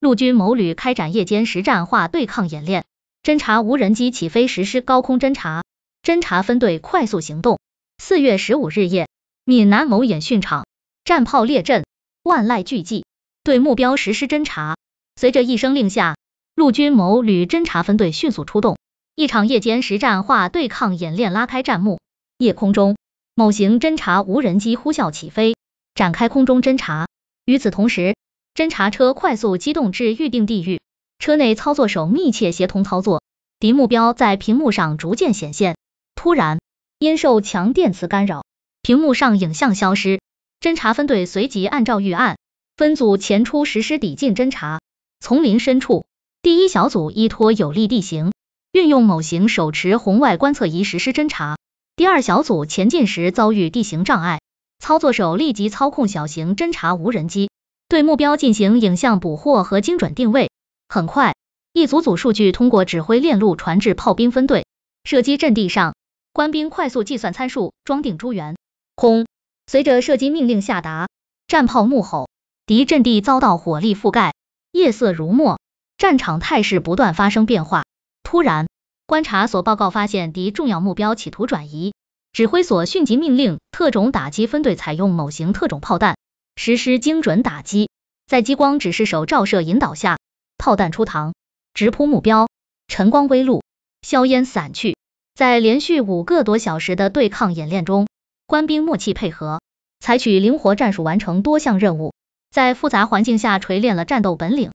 陆军某旅开展夜间实战化对抗演练，侦察无人机起飞实施高空侦察，侦察分队快速行动。四月十五日夜，闽南某演训场，战炮列阵，万籁俱寂，对目标实施侦察。随着一声令下，陆军某旅侦察分队迅速出动，一场夜间实战化对抗演练拉开战幕。夜空中，某型侦察无人机呼啸起飞，展开空中侦察。与此同时，侦察车快速机动至预定地域，车内操作手密切协同操作，敌目标在屏幕上逐渐显现。突然，因受强电磁干扰，屏幕上影像消失。侦察分队随即按照预案分组前出实施抵近侦察。丛林深处，第一小组依托有利地形，运用某型手持红外观测仪实施侦察。第二小组前进时遭遇地形障碍，操作手立即操控小型侦察无人机。对目标进行影像捕获和精准定位，很快，一组组数据通过指挥链路传至炮兵分队射击阵地上，官兵快速计算参数，装定诸元，轰！随着射击命令下达，战炮怒吼，敌阵地遭到火力覆盖。夜色如墨，战场态势不断发生变化。突然，观察所报告发现敌重要目标企图转移，指挥所迅即命令特种打击分队采用某型特种炮弹实施精准打击。在激光指示手照射引导下，炮弹出膛，直扑目标。晨光微露，硝烟散去。在连续五个多小时的对抗演练中，官兵默契配合，采取灵活战术完成多项任务，在复杂环境下锤炼了战斗本领。